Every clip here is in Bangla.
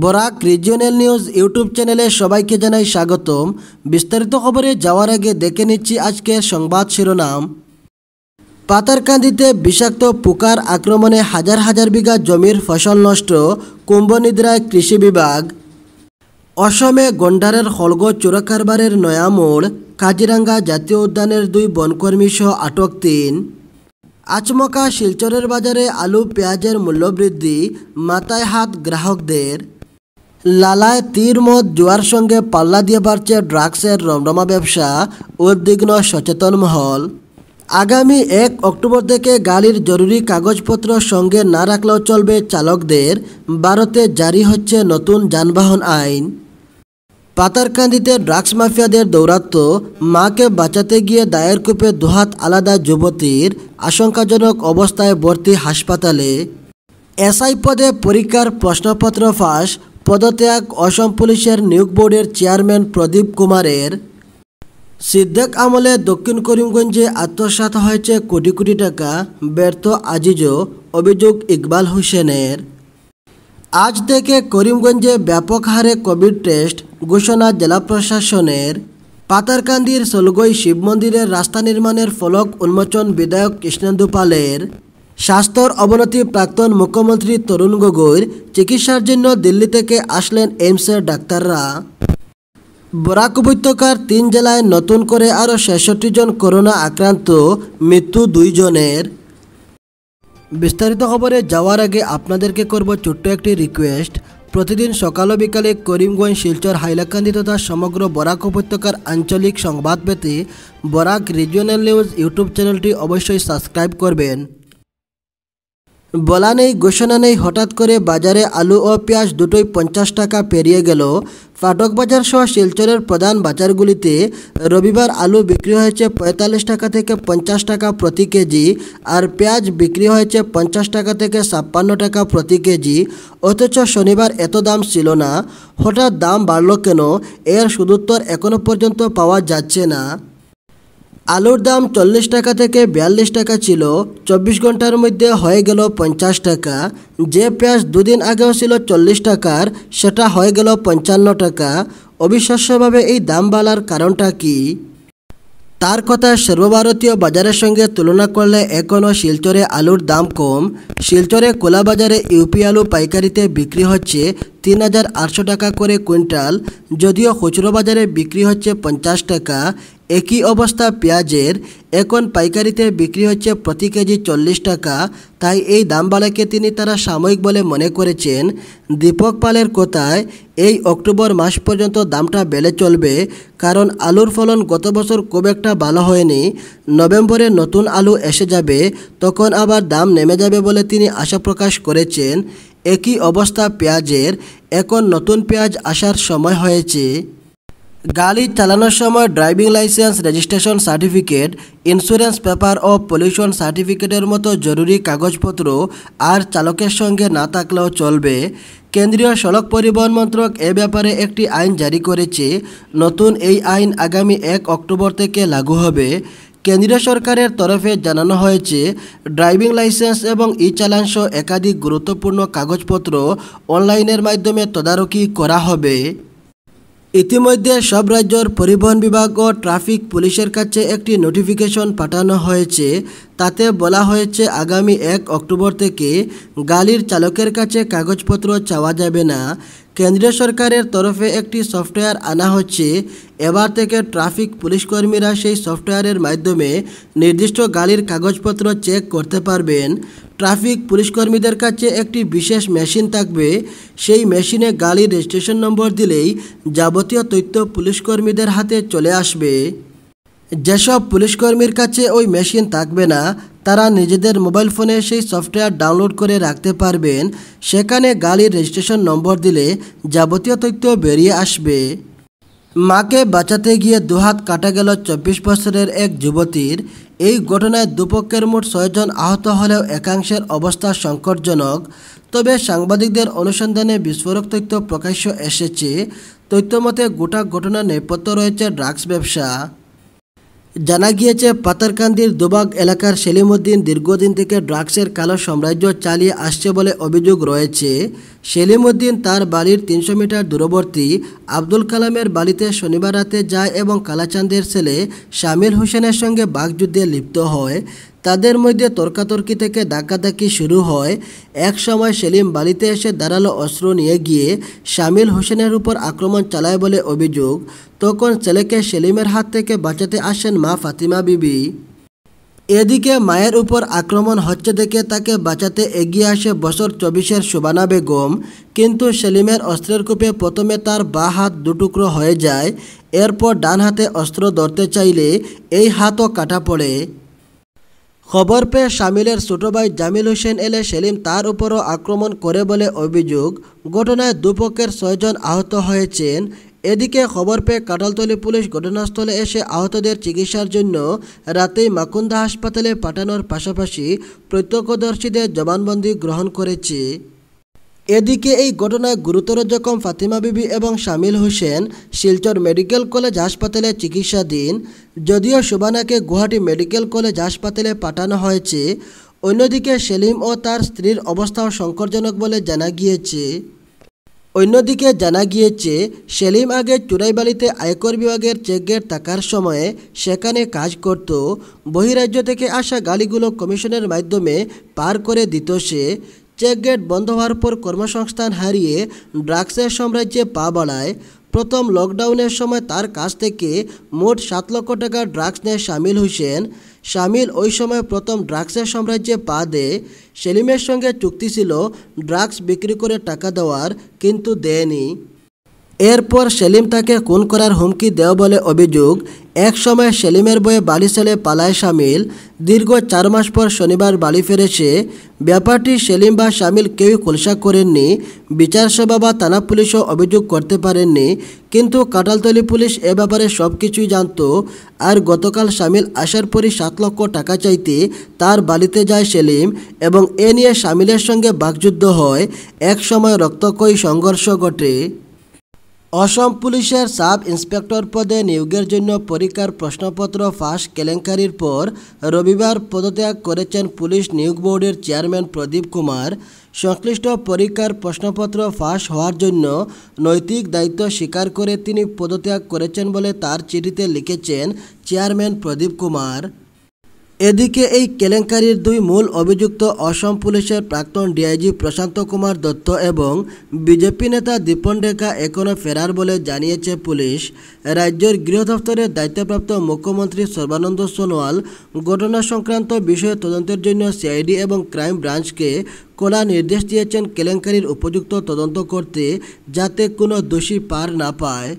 বরাক রিজিওনাল নিউজ ইউটিউব চ্যানেলে সবাইকে জানাই স্বাগতম বিস্তারিত খবরে যাওয়ার আগে দেখে নিচ্ছি আজকের সংবাদ শিরোনাম পাতারকান্দিতে বিষাক্ত পোকার আক্রমণে হাজার হাজার বিঘা জমির ফসল নষ্ট কুম্ভনিদ্রায় কৃষি বিভাগ অসমে গন্ডারের হলগ চোরা কারবারের নয়ামোড় কাজিরাঙ্গা জাতীয় উদ্যানের দুই বনকর্মী সহ আটক তিন আচমকা শিলচরের বাজারে আলু পেঁয়াজের মূল্যবৃদ্ধি মাথায় হাত গ্রাহকদের লালায় তীর মত জুয়ার সঙ্গে পাল্লা দিয়ে বাড়ছে ড্রাগসের রমরমা ব্যবসা উদ্বিগ্ন সচেতন মহল আগামী এক অক্টোবর থেকে গাড়ির জরুরি কাগজপত্র সঙ্গে না রাখলেও চলবে চালকদের ভারতে জারি হচ্ছে নতুন যানবাহন আইন পাতারকান্দিতে ড্রাগস মাফিয়াদের দৌরাত্ম মাকে বাঁচাতে গিয়ে দায়ের কূপে দুহাত আলাদা যুবতীর আশঙ্কাজনক অবস্থায় ভর্তি হাসপাতালে এসআই পদে পরীক্ষার প্রশ্নপত্র ফাঁস পদত্যাগ অসম পুলিশের নিয়োগ বোর্ডের চেয়ারম্যান প্রদীপ কুমারের সিদ্দেক আমলে দক্ষিণ করিমগঞ্জে আত্মসাত হয়েছে কোটি কোটি টাকা ব্যর্থ আজিজ অভিযোগ ইকবাল হোসেনের আজ থেকে করিমগঞ্জে ব্যাপক হারে কোভিড টেস্ট ঘোষণা জেলা প্রশাসনের পাতারকান্দির সলগই শিব মন্দিরের রাস্তা নির্মাণের ফলক উন্মোচন বিধায়ক কৃষ্ণেন্দু পালের স্বাস্থ্যর অবনতি প্রাক্তন মুখ্যমন্ত্রী তরুণ গগৈর চিকিৎসার জন্য দিল্লি থেকে আসলেন এইমসের ডাক্তাররা বরাক উপত্যকার তিন জেলায় নতুন করে আরও ছেষট্টি জন করোনা আক্রান্ত মৃত্যু দুইজনের বিস্তারিত খবরে যাওয়ার আগে আপনাদেরকে করব ছোট্ট একটি রিকোয়েস্ট প্রতিদিন সকাল ও বিকালে করিমগঞ্জ শিলচর হাইলাকান্দি তথা সমগ্র বরাক উপত্যকার আঞ্চলিক সংবাদ পেতে বরাক রিজিওনাল নিউজ ইউটিউব চ্যানেলটি অবশ্যই সাবস্ক্রাইব করবেন বলা নেই ঘোষণা নেই হঠাৎ করে বাজারে আলু ও পেঁয়াজ দুটোই পঞ্চাশ টাকা পেরিয়ে গেল ফাটক বাজার সহ শিলচরের প্রধান বাজারগুলিতে রবিবার আলু বিক্রি হয়েছে পঁয়তাল্লিশ টাকা থেকে পঞ্চাশ টাকা প্রতি কেজি আর পেঁয়াজ বিক্রি হয়েছে পঞ্চাশ টাকা থেকে ছাপ্পান্ন টাকা প্রতি কেজি অথচ শনিবার এত দাম ছিল না হঠাৎ দাম বাড়ল কেন এর সুদুত্তর এখনও পর্যন্ত পাওয়া যাচ্ছে না আলুর দাম চল্লিশ টাকা থেকে বিয়াল্লিশ টাকা ছিল চব্বিশ ঘন্টার মধ্যে হয়ে গেল পঞ্চাশ টাকা যে পেঁয়াজ দুদিন আগেও ছিল চল্লিশ টাকার সেটা হয়ে গেল পঞ্চান্ন টাকা অবিশ্বাস্যভাবে এই দাম বাড়ার কারণটা কি তার কথা সর্বভারতীয় বাজারের সঙ্গে তুলনা করলে এখনও শিলচরে আলুর দাম কম শিলচরে কোলা বাজারে ইউপি আলু পাইকারিতে বিক্রি হচ্ছে তিন হাজার আটশো টাকা করে কুইন্টাল যদিও খুচরো বাজারে বিক্রি হচ্ছে পঞ্চাশ টাকা একই অবস্থা পেঁয়াজের এখন পাইকারিতে বিক্রি হচ্ছে প্রতি কেজি চল্লিশ টাকা তাই এই দাম বাড়াকে তিনি তারা সাময়িক বলে মনে করেছেন দীপক পালের কোথায় এই অক্টোবর মাস পর্যন্ত দামটা বেড়ে চলবে কারণ আলুর ফলন গত বছর খুব একটা ভালো হয়নি নভেম্বরে নতুন আলু এসে যাবে তখন আবার দাম নেমে যাবে বলে তিনি আশা প্রকাশ করেছেন একই অবস্থা পেঁয়াজের এখন নতুন পেঁয়াজ আসার সময় হয়েছে গাড়ি চালানোর সময় driving licence registration certificate insurance paper ও পলিউশন সার্টিফিকেটের মতো জরুরি কাগজপত্র আর চালকের সঙ্গে না থাকলেও চলবে কেন্দ্রীয় সড়ক পরিবহন মন্ত্রক এ ব্যাপারে একটি আইন জারি করেছে নতুন এই আইন আগামী এক অক্টোবর থেকে লাগু হবে কেন্দ্রীয় সরকারের তরফে জানানো হয়েছে ড্রাইভিং লাইসেন্স এবং ই চালান একাধিক গুরুত্বপূর্ণ কাগজপত্র অনলাইনের মাধ্যমে তদারকি করা হবে ইতিমধ্যে সব রাজ্যর পরিবহন বিভাগ ও ট্রাফিক পুলিশের কাছে একটি নোটিফিকেশন পাঠানো হয়েছে তাতে বলা হয়েছে আগামী এক অক্টোবর থেকে গাড়ির চালকের কাছে কাগজপত্র চাওয়া যাবে না কেন্দ্রীয় সরকারের তরফে একটি সফটওয়্যার আনা হচ্ছে এবার থেকে ট্রাফিক পুলিশ কর্মীরা সেই সফটওয়্যারের মাধ্যমে নির্দিষ্ট গাড়ির কাগজপত্র চেক করতে পারবেন ট্রাফিক পুলিশ কর্মীদের কাছে একটি বিশেষ মেশিন থাকবে সেই মেশিনে গাড়ির রেজিস্ট্রেশন নম্বর দিলেই যাবতীয় তথ্য পুলিশ কর্মীদের হাতে চলে আসবে যেসব পুলিশ কর্মীর কাছে ওই মেশিন থাকবে না তারা নিজেদের মোবাইল ফোনে সেই সফটওয়্যার ডাউনলোড করে রাখতে পারবেন সেখানে গাড়ির রেজিস্ট্রেশন নম্বর দিলে যাবতীয় তথ্য বেরিয়ে আসবে মাকে বাঁচাতে গিয়ে দুহাত কাটা গেল চব্বিশ বছরের এক যুবতীর এই ঘটনায় দুপক্ষের মোট ছয়জন আহত হলেও একাংশের অবস্থা সংকটজনক তবে সাংবাদিকদের অনুসন্ধানে বিস্ফোরক তথ্য প্রকাশ্য এসেছে তথ্যমতে গোটা ঘটনার নেপথ্য রয়েছে ড্রাগস ব্যবসা জানা গিয়েছে পাতারকান্দির দুবাগ এলাকার সেলিমুদ্দিন দীর্ঘদিন থেকে ড্রাগসের কালো সাম্রাজ্য চালিয়ে আসছে বলে অভিযোগ রয়েছে সেলিম উদ্দিন তার বাড়ির তিনশো মিটার দূরবর্তী আব্দুল কালামের বাড়িতে শনিবার রাতে যায় এবং কালাচাঁদের ছেলে শামিল হোসেনের সঙ্গে বাঘযুদ্ধে লিপ্ত হয় তাদের মধ্যে তর্কাতর্কি থেকে ডাকাদাকি শুরু হয় এক সময় সেলিম বাড়িতে এসে দাঁড়ালো অস্ত্র নিয়ে গিয়ে শামিল হোসেনের উপর আক্রমণ চালায় বলে অভিযোগ তখন ছেলেকে সেলিমের হাত থেকে বাঁচাতে আসেন মা ফাতিমা বিবি এদিকে মায়ের উপর আক্রমণ হচ্ছে দেখে তাকে বাঁচাতে এগিয়ে আসে বছর চব্বিশের শোবানা বেগম কিন্তু সেলিমের অস্ত্রের কূপে প্রথমে তার বা হাত দুটুকরো হয়ে যায় এরপর ডান হাতে অস্ত্র ধরতে চাইলে এই হাতও কাটা পড়ে খবর পেয়ে শামিলের ছোট ভাই জামিল হোসেন এলে সেলিম তার উপরও আক্রমণ করে বলে অভিযোগ ঘটনায় দুপক্ষের ছয়জন আহত হয়েছেন এদিকে খবর পেয়ে কাটালতলী পুলিশ ঘটনাস্থলে এসে আহতদের চিকিৎসার জন্য রাতেই মাকুন্দা হাসপাতালে পাঠানোর পাশাপাশি প্রত্যক্ষদর্শীদের জবানবন্দি গ্রহণ করেছে এদিকে এই ঘটনায় গুরুতর জখম ফাতিমা বিবি এবং শামিল হোসেন শিলচর মেডিকেল কলেজ হাসপাতালে চিকিৎসাধীন যদিও সুবানাকে গুয়াহাটি মেডিকেল কলেজ হাসপাতালে পাঠানো হয়েছে অন্যদিকে সেলিম ও তার স্ত্রীর অবস্থাও সংকটজনক বলে জানা গিয়েছে অন্যদিকে জানা গিয়েছে সেলিম আগে চুরাইবালিতে আয়কর বিভাগের চেকগেট থাকার সময়ে সেখানে কাজ করত বহিরাজ্য থেকে আসা গালিগুলো কমিশনের মাধ্যমে পার করে দিত সে চেকগেট বন্ধ হওয়ার পর কর্মসংস্থান হারিয়ে ড্রাগসের সাম্রাজ্যে পা বাড়ায় প্রথম লকডাউনের সময় তার কাছ থেকে মোট সাত লক্ষ টাকা ড্রাগস নিয়ে সামিল হোসেন শামিল ওই সময় প্রথম ড্রাগসের সাম্রাজ্যে পা দেয় সেলিমের সঙ্গে চুক্তি ছিল ড্রাগস বিক্রি করে টাকা দেওয়ার কিন্তু দেয়নি এরপর সেলিম তাকে খুন করার হুমকি দেও বলে অভিযোগ এক সময় সেলিমের বয়ে বালি ছেলে পালায় সামিল দীর্ঘ চার মাস পর শনিবার বালি ফেরেছে ব্যাপারটি সেলিম বা সামিল কেউই খোলসা করেননি বিচার বা থানা পুলিশও অভিযোগ করতে পারেননি কিন্তু কাটালতলি পুলিশ এ ব্যাপারে সব কিছুই জানত আর গতকাল সামিল আসার পরই সাত লক্ষ টাকা চাইতে তার বালিতে যায় সেলিম এবং এ নিয়ে সামিলের সঙ্গে বাকযুদ্ধ হয় এক সময় রক্তক্ষয়ী সংঘর্ষ ঘটে অসম পুলিশের সাব ইন্সপেক্টর পদে নিয়োগের জন্য পরীক্ষার প্রশ্নপত্র ফাঁস কেলেঙ্কারির পর রবিবার পদত্যাগ করেছেন পুলিশ নিয়োগ বোর্ডের চেয়ারম্যান প্রদীপ কুমার সংশ্লিষ্ট পরীক্ষার প্রশ্নপত্র ফাঁস হওয়ার জন্য নৈতিক দায়িত্ব স্বীকার করে তিনি পদত্যাগ করেছেন বলে তার চিঠিতে লিখেছেন চেয়ারম্যান প্রদীপ কুমার এদিকে এই কেলেঙ্কারির দুই মূল অভিযুক্ত অসম পুলিশের প্রাক্তন ডিআইজি প্রশান্ত কুমার দত্ত এবং বিজেপি নেতা দীপন ডেকা এখনও ফেরার বলে জানিয়েছে পুলিশ রাজ্যের গৃহ দফতরের দায়িত্বপ্রাপ্ত মুখ্যমন্ত্রী সর্বানন্দ সোনোয়াল ঘটনা সংক্রান্ত বিষয়ে তদন্তের জন্য সিআইডি এবং ক্রাইম ব্রাঞ্চকে কোলা নির্দেশ দিয়েছেন কেলেঙ্কারির উপযুক্ত তদন্ত করতে যাতে কোনো দোষী পার না পায়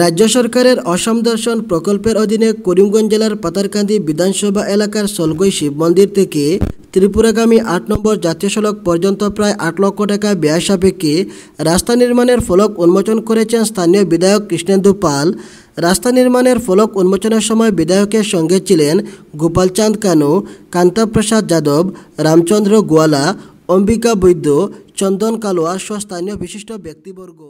রাজ্য সরকারের অসম দর্শন প্রকল্পের অধীনে করিমগঞ্জ জেলার পাতারকান্দি বিধানসভা এলাকার সলগৈ শিব মন্দির থেকে ত্রিপুরাগামী আট নম্বর জাতীয় সড়ক পর্যন্ত প্রায় আট লক্ষ টাকা ব্যয় সাপেক্ষে রাস্তা নির্মাণের ফলক উন্মোচন করেছেন স্থানীয় বিধায়ক কৃষ্ণেন্দু পাল রাস্তা নির্মাণের ফলক উন্মোচনের সময় বিধায়কের সঙ্গে ছিলেন গোপালচাঁদ কানু কান্তাপ্রসাদ যাদব রামচন্দ্র গোয়ালা অম্বিকা বৈদ্য চন্দন কালোয়া সহ স্থানীয় বিশিষ্ট ব্যক্তিবর্গ